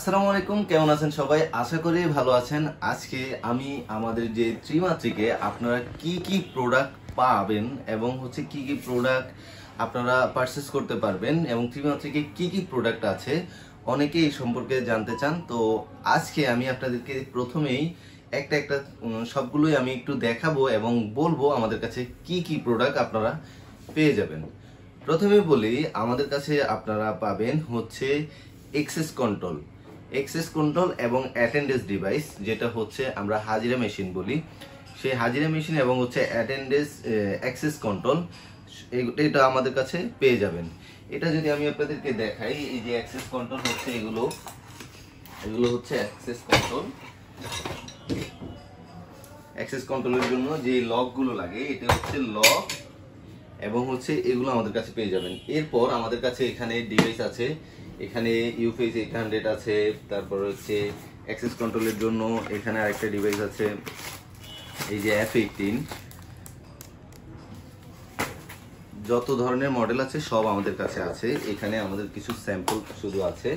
আসসালামু আলাইকুম কেমন আছেন সবাই আশা করি ভালো আছেন আজকে আমি আমাদের যে ত্রিমাত্রিকে আপনারা কি কি প্রোডাক্ট পাবেন এবং হচ্ছে কি কি প্রোডাক্ট আপনারা পারচেস করতে পারবেন এবং ত্রিমাত্রিকে কি কি প্রোডাক্ট আছে অনেকে এই সম্পর্কে জানতে চান তো আজকে আমি আপনাদেরকে প্রথমেই একটা একটা সবগুলোই আমি একটু দেখাবো এবং বলবো আমাদের কাছে কি কি প্রোডাক্ট আপনারা পেয়ে যাবেন প্রথমে বলি আমাদের কাছে আপনারা পাবেন হচ্ছে এক্সেস কন্ট্রোল এক্সেস কন্ট্রোল এবং অ্যাটেন্ডেন্স ডিভাইস যেটা হচ্ছে আমরা হাজিরা মেশিন বলি সেই হাজিরা মেশিন এবং হচ্ছে অ্যাটেন্ডেন্স অ্যাক্সেস কন্ট্রোল এটা আমাদের কাছে পেয়ে যাবেন এটা যদি আমি আপনাদেরকে দেখাই এই যে অ্যাক্সেস কন্ট্রোল হচ্ছে এগুলো এগুলো হচ্ছে অ্যাক্সেস কন্ট্রোল অ্যাক্সেস কন্ট্রোলের জন্য যে লকগুলো লাগে এটা হচ্ছে লক এবং হচ্ছে এগুলো আমাদের কাছে পেয়ে যাবেন এরপর আমাদের কাছে এখানে ডিভাইস আছে এখানে ইউফেস এইট হান্ড্রেড আছে তারপর হচ্ছে অ্যাক্সেস কন্ট্রোলের জন্য এখানে আরেকটা ডিভাইস আছে এই যে অ্যাপ এইটিন যত ধরনের মডেল আছে সব আমাদের কাছে আছে এখানে আমাদের কিছু স্যাম্পল শুধু আছে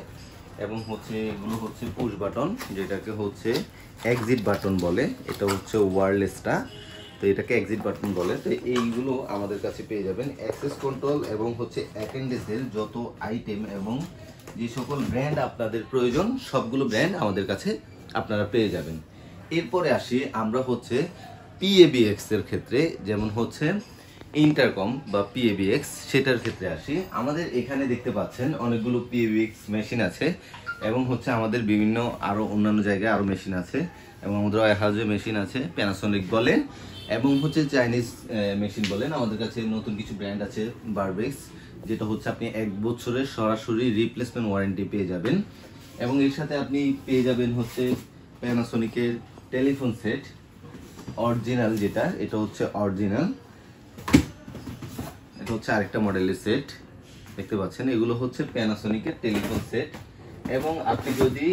এবং হচ্ছে এগুলো হচ্ছে পুশ বাটন যেটাকে হচ্ছে এক্সিট বাটন বলে এটা হচ্ছে ওয়ারলেসটা তো এটাকে এক্সিট বাটন বলে তো এইগুলো আমাদের কাছে পেয়ে যাবেন অ্যাক্সেস কন্ট্রোল এবং হচ্ছে অ্যাটেন্ডেন্সের যত আইটেম এবং যে সকল ব্র্যান্ড আপনাদের প্রয়োজন সবগুলো ব্র্যান্ড আমাদের কাছে আপনারা পেয়ে যাবেন এরপরে আসি আমরা হচ্ছে পিএবিএক্স এর ক্ষেত্রে যেমন হচ্ছে ইন্টারকম বা পিএবিএক্স সেটার ক্ষেত্রে আসি আমাদের এখানে দেখতে পাচ্ছেন অনেকগুলো পিএবিএক্স মেশিন আছে এবং হচ্ছে আমাদের বিভিন্ন আরও অন্যান্য জায়গায় আরও মেশিন আছে এবং আমাদের হাউজে মেশিন আছে প্যানাসনিক বলেন এবং হচ্ছে চাইনিজ মেশিন বলেন আমাদের কাছে নতুন কিছু ব্র্যান্ড আছে বারবেক্স যেটা হচ্ছে আপনি এক বছরের সরাসরি রিপ্লেসমেন্ট ওয়ারেন্টি পেয়ে যাবেন এবং এর সাথে আপনি পেয়ে যাবেন হচ্ছে প্যানাসনিকের টেলিফোন সেট অরিজিনাল যেটা এটা হচ্ছে অরিজিনাল এটা হচ্ছে আরেকটা মডেলের সেট দেখতে পাচ্ছেন এগুলো হচ্ছে প্যানাসনিকের টেলিফোন সেট এবং আপনি যদি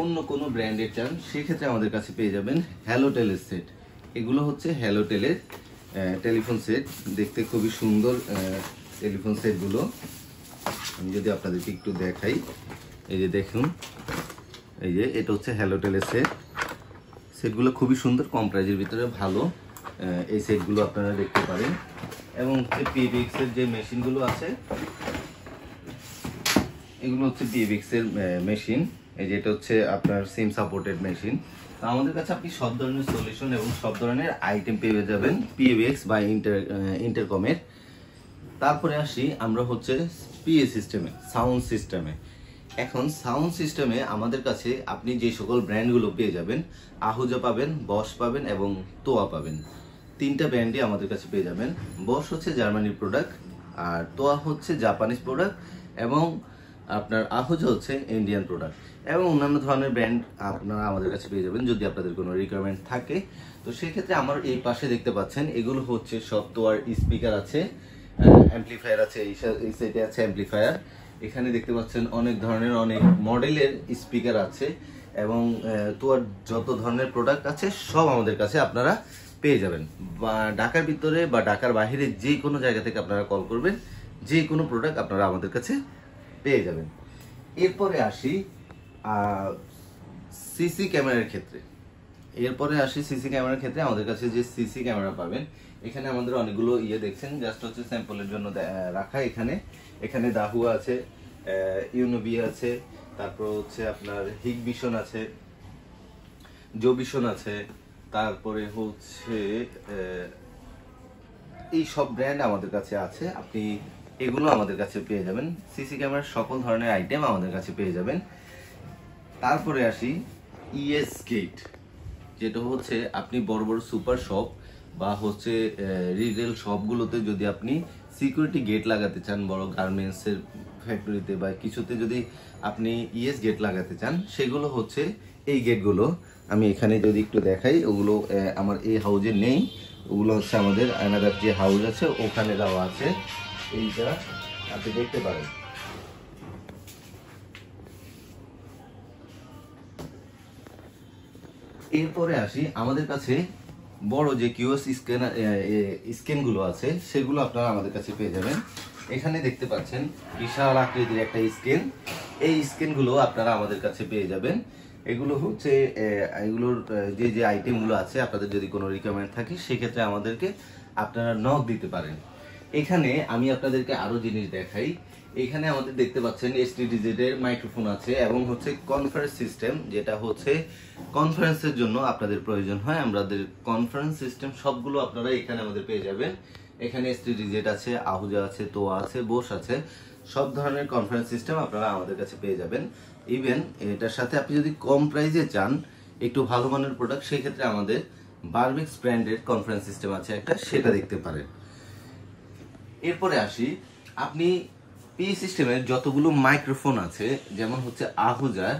অন্য কোনো ব্র্যান্ডের চান সেক্ষেত্রে আমাদের কাছে পেয়ে যাবেন হ্যালোটেলের সেট এগুলো হচ্ছে হ্যালোটেলের টেলিফোন সেট দেখতে খুবই সুন্দর টেলিফোন সেটগুলো আমি যদি আপনাদেরকে একটু দেখাই এই যে দেখুন এই যে এটা হচ্ছে হ্যালোটেলের সেট সেটগুলো খুবই সুন্দর কম প্রাইজের ভিতরে ভালো এই সেটগুলো আপনারা দেখতে পারেন এবং হচ্ছে পিবিএক্সের যে মেশিনগুলো আছে এগুলো হচ্ছে এর মেশিন এই যে এটা হচ্ছে আপনার সিম সাপোর্টেড মেশিন তো আমাদের কাছে আপনি সব ধরনের সলিউশন এবং সব ধরনের আইটেম পেয়ে যাবেন পিএবিএক্স বা ইন্টার ইন্টারকমের তারপরে আসি আমরা হচ্ছে পিএ সিস্টেমে সাউন্ড সিস্টেমে এখন সাউন্ড সিস্টেমে আমাদের কাছে আপনি যে সকল ব্র্যান্ডগুলো পেয়ে যাবেন আহুজা পাবেন বস পাবেন এবং তোয়া পাবেন তিনটা ব্র্যান্ডই আমাদের কাছে পেয়ে যাবেন বস হচ্ছে জার্মানির প্রোডাক্ট আর তোয়া হচ্ছে জাপানিজ প্রোডাক্ট এবং আপনার আহুজ হচ্ছে ইন্ডিয়ান প্রোডাক্ট এবং অন্যান্য ধরনের ব্র্যান্ড আপনারা আমাদের কাছে পেয়ে যাবেন যদি আপনাদের কোনো রিকোয়ারমেন্ট থাকে তো সেক্ষেত্রে আমার এই পাশে দেখতে পাচ্ছেন এগুলো হচ্ছে সব তো আর স্পিকার আছে অ্যাম্পলিফায়ার আছে এই সাইডে আছে অ্যাম্পলিফায়ার এখানে দেখতে পাচ্ছেন অনেক ধরনের অনেক মডেলের স্পিকার আছে এবং তোয়ার যত ধরনের প্রোডাক্ট আছে সব আমাদের কাছে আপনারা পেয়ে যাবেন বা ঢাকার ভিতরে বা ঢাকার বাহিরে যে কোনো জায়গা থেকে আপনারা কল করবেন যে কোনো প্রোডাক্ট আপনারা আমাদের কাছে পেয়ে যাবেন এরপরে আসি সিসি ক্যামেরার ক্ষেত্রে এরপরে আসি সিসি ক্যামেরার ক্ষেত্রে আমাদের কাছে যে সিসি ক্যামেরা পাবেন এখানে আমাদের অনেকগুলো ইয়ে দেখছেন জাস্ট হচ্ছে স্যাম্পলের জন্য রাখা এখানে এখানে দাহুয়া আছে ইউনোবি আছে তারপর হচ্ছে আপনার হিগ বিশন আছে জো বিশন আছে তারপরে হচ্ছে এই সব ব্র্যান্ড আমাদের কাছে আছে আপনি এগুলো আমাদের কাছে পেয়ে যাবেন সিসি ক্যামেরার সকল ধরনের আইটেম আমাদের কাছে পেয়ে যাবেন তারপরে আসি ইএস e গেট যেটা হচ্ছে আপনি বড় বড় সুপার শপ বা হচ্ছে রিটেল শপগুলোতে যদি আপনি সিকিউরিটি গেট লাগাতে চান বড় গার্মেন্টসের ফ্যাক্টরিতে বা কিছুতে যদি আপনি ইএস e গেট লাগাতে চান সেগুলো হচ্ছে এই গেটগুলো আমি এখানে যদি একটু দেখাই ওগুলো আমার এই হাউজে নেই ওগুলো হচ্ছে আমাদের আয়নাদার যে হাউজ আছে ওখানে দেওয়া আছে এইটা আপনি দেখতে পারেন এরপরে আসি আমাদের কাছে বড় যে কিউএস স্ক্যানার স্ক্যানগুলো আছে সেগুলো আপনারা আমাদের কাছে পেয়ে যাবেন এখানে দেখতে পাচ্ছেন বিশাল আকৃতির একটা স্ক্যান এই স্ক্যানগুলো আপনারা আমাদের কাছে পেয়ে যাবেন এগুলো হচ্ছে এগুলোর যে যে আইটেমগুলো আছে আপনাদের যদি কোনো রিকোয়ারমেন্ট থাকে সেক্ষেত্রে আমাদেরকে আপনারা নখ দিতে পারেন এখানে আমি আপনাদেরকে আরো জিনিস দেখাই এখানে আমাদের দেখতে পাচ্ছেন এর মাইক্রোফোন আছে এবং হচ্ছে কনফারেন্স সিস্টেম যেটা হচ্ছে কনফারেন্সের জন্য আপনাদের প্রয়োজন হয় আমাদের কনফারেন্স সিস্টেম সবগুলো আপনারা এখানে আমাদের পেয়ে যাবেন এখানে জেড আছে আহুজা আছে তোয়া আছে বোস আছে সব ধরনের কনফারেন্স সিস্টেম আপনারা আমাদের কাছে পেয়ে যাবেন ইভেন এটার সাথে আপনি যদি কম প্রাইজে চান একটু ভালো মানের প্রোডাক্ট সেক্ষেত্রে আমাদের বারবিক্স ব্র্যান্ডের কনফারেন্স সিস্টেম আছে একটা সেটা দেখতে পারেন এরপরে আসি আপনি পি সিস্টেমের যতগুলো মাইক্রোফোন আছে যেমন হচ্ছে আহুজার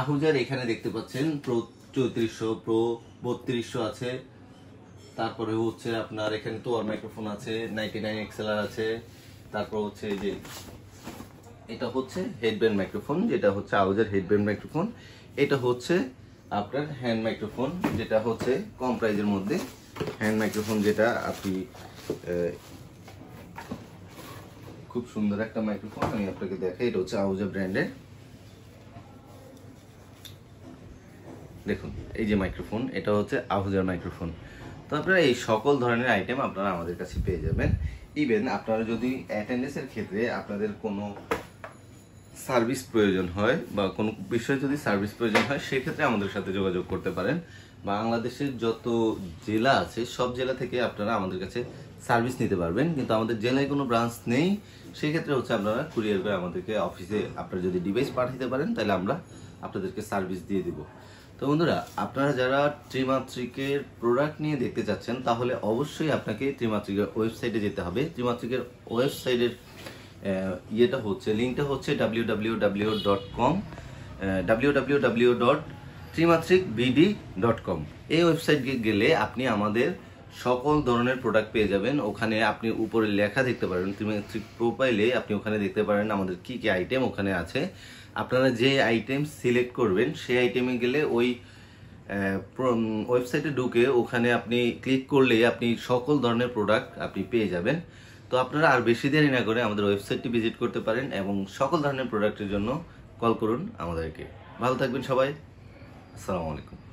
আহুজার এখানে দেখতে পাচ্ছেন প্রো চৌত্রিশশো প্রো বত্রিশশো আছে তারপরে হচ্ছে আপনার এখানে তো মাইক্রোফোন আছে নাইনটি নাইন এক্সেলার আছে তারপর হচ্ছে যে এটা হচ্ছে হেডব্যান্ড মাইক্রোফোন যেটা হচ্ছে আহুজার হেডব্যান্ড মাইক্রোফোন এটা হচ্ছে আপনার হ্যান্ড মাইক্রোফোন যেটা হচ্ছে কম প্রাইজের মধ্যে হ্যান্ড মাইক্রোফোন যেটা আপনি খুব সুন্দর একটা মাইক্রোফোন আমি আপনাকে দেখাই এটা হচ্ছে আউজা ব্র্যান্ডের দেখুন এই যে মাইক্রোফোন এটা হচ্ছে আহুজার মাইক্রোফোন তো আপনারা এই সকল ধরনের আইটেম আপনারা আমাদের কাছে পেয়ে যাবেন ইভেন আপনারা যদি অ্যাটেন্ডেন্সের ক্ষেত্রে আপনাদের কোনো সার্ভিস প্রয়োজন হয় বা কোনো বিষয়ে যদি সার্ভিস প্রয়োজন হয় সেক্ষেত্রে আমাদের সাথে যোগাযোগ করতে পারেন বাংলাদেশের যত জেলা আছে সব জেলা থেকে আপনারা আমাদের কাছে সার্ভিস নিতে পারবেন কিন্তু আমাদের জেলায় কোনো ব্রাঞ্চ নেই সেক্ষেত্রে হচ্ছে আপনারা কুরিয়ার করে আমাদেরকে অফিসে আপনারা যদি ডিভাইস পাঠাতে পারেন তাহলে আমরা আপনাদেরকে সার্ভিস দিয়ে দিব তো বন্ধুরা আপনারা যারা ত্রিমাত্রিকের প্রোডাক্ট নিয়ে দেখতে চাচ্ছেন তাহলে অবশ্যই আপনাকে ত্রিমাত্রিকের ওয়েবসাইটে যেতে হবে ত্রিমাত্রিকের ওয়েবসাইটের ইয়েটা হচ্ছে লিঙ্কটা হচ্ছে W W W dot com W W W dot Trimatrik BD dot com এই ওয়েবসাইটে গেলে আপনি আমাদের সকল ধরনের প্রোডাক্ট পেয়ে যাবেন ওখানে আপনি উপরে লেখা দেখতে পারেন ত্রিমাত্রিক প্রোফাইলে আপনি ওখানে দেখতে পারেন আমাদের কি কি আইটেম ওখানে আছে আপনারা যে আইটেম সিলেক্ট করবেন সেই আইটেমে গেলে ওই ওয়েবসাইটে ঢুকে ওখানে আপনি ক্লিক করলেই আপনি সকল ধরনের প্রোডাক্ট আপনি পেয়ে যাবেন তো আপনারা আর বেশি দেরি না করে আমাদের ওয়েবসাইটটি ভিজিট করতে পারেন এবং সকল ধরনের প্রোডাক্টের জন্য কল করুন আমাদেরকে ভালো থাকবেন সবাই আসসালামু আলাইকুম